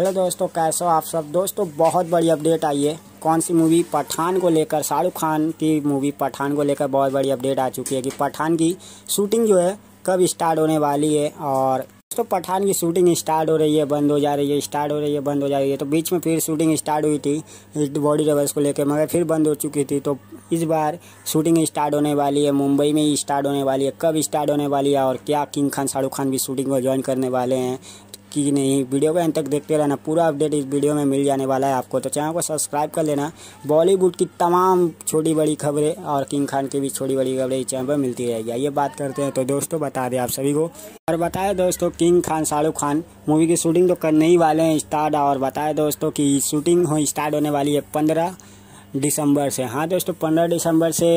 hello दोस्तों कैसे हो आप सब दोस्तों बहुत बड़ी अपडेट आई है कौन सी मूवी पठान को लेकर शाहरुख खान की मूवी पठान को लेकर बहुत बड़ी अपडेट आ चुकी है कि पठान की शूटिंग जो है कब स्टार्ट होने वाली है और दोस्तों पठान की शूटिंग स्टार्ट हो रही है बंद हो जा रही है स्टार्ट हो रही है बंद हो जा रही है तो बीच में फिर शूटिंग स्टार्ट हुई थी बॉडी डबल्स को लेकर मगर फिर बंद हो चुकी थी तो इस बार शूटिंग स्टार्ट होने वाली है मुंबई में ही स्टार्ट होने वाली है कब स्टार्ट होने वाली है और क्या किंग खान शाहरुख खान भी शूटिंग को ज्वाइन करने वाले हैं कि नहीं वीडियो को अंत तक देखते रहना पूरा अपडेट इस वीडियो में मिल जाने वाला है आपको तो चैनल को सब्सक्राइब कर लेना बॉलीवुड की तमाम छोटी बड़ी खबरें और किंग खान की भी छोटी बड़ी खबरें इस चैनल पर मिलती रहेगी ये बात करते हैं तो दोस्तों बता दें आप सभी को और बताया दोस्तों किंग खान शाहरुख खान मूवी की शूटिंग तो करने ही वाले हैं स्टार्ट और बताया दोस्तों की शूटिंग हो स्टार्ट होने वाली है पंद्रह दिसंबर से हाँ दोस्तों पंद्रह दिसंबर से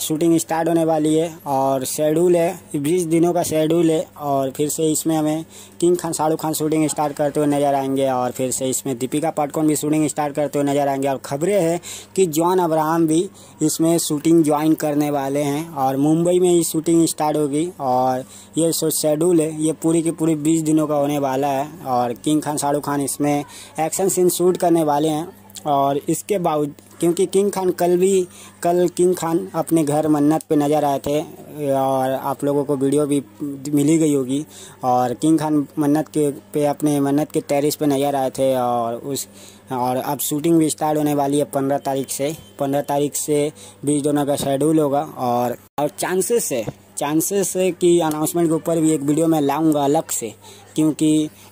शूटिंग स्टार्ट होने वाली है और शेड्यूल है बीस दिनों का शेड्यूल है और फिर से इसमें हमें king Khan Shahrukh Khan shooting start करते हुए नजर आएंगे और फिर से इसमें दीपिका पाटकोन भी शूटिंग स्टार्ट करते हुए नजर आएंगे और खबरें हैं कि जॉन अब्राहम भी इसमें शूटिंग ज्वाइन करने वाले हैं और मुंबई में ही शूटिंग स्टार्ट होगी और ये सो शेड्यूल है ये पूरी की पूरी बीस दिनों का होने वाला है और किंग खान शाहरुख खान इसमें एक्शन सीन शूट करने वाले हैं और इसके बावजूद क्योंकि किंग खान कल भी कल किंग खान अपने घर मन्नत पे नज़र आए थे और आप लोगों को वीडियो भी मिली गई होगी और किंग खान मन्नत के पे अपने मन्नत के टेरिस पे नज़र आए थे और उस और अब शूटिंग भी स्टार्ट होने वाली है पंद्रह तारीख से पंद्रह तारीख से बीस दोनों का शेड्यूल होगा और और चांसेस है चांसेस है कि अनाउंसमेंट के ऊपर भी एक वीडियो मैं लाऊंगा अलग से क्योंकि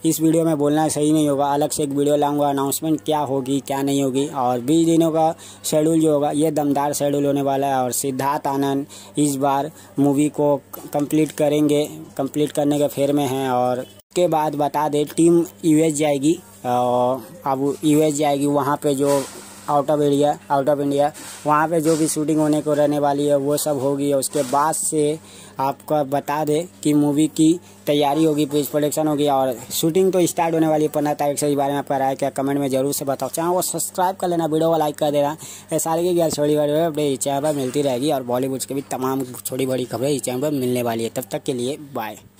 इस वीडियो में बोलना सही नहीं होगा अलग से एक वीडियो लाऊंगा अनाउंसमेंट क्या होगी क्या नहीं होगी और बीस दिनों का शेड्यूल जो होगा ये दमदार शेड्यूल होने वाला है और सिद्धार्थ आनंद इस बार मूवी को कंप्लीट करेंगे कंप्लीट करने के फेर में हैं और उसके बाद बता दें टीम यूएस जाएगी अब यूएस जाएगी वहाँ पर जो out of India out of India वहाँ पे जो भी शूटिंग होने को रहने वाली है वो सब होगी उसके बाद से आपका बता दें कि मूवी की तैयारी होगी प्री प्रोडक्शन होगी और शूटिंग तो स्टार्ट होने वाली है पंद्रह तारीख से इस बारे में आपका राय क्या कमेंट में जरूर से बताओ चाहे वो सब्सक्राइब कर लेना वीडियो को लाइक कर देना ये सारी की गैर छोटी बड़ी अपने चैनल पर मिलती रहेगी और बॉलीवुड की भी तमाम छोटी बड़ी खबरें इस चैनल पर मिलने वाली है तब तक के लिए बाय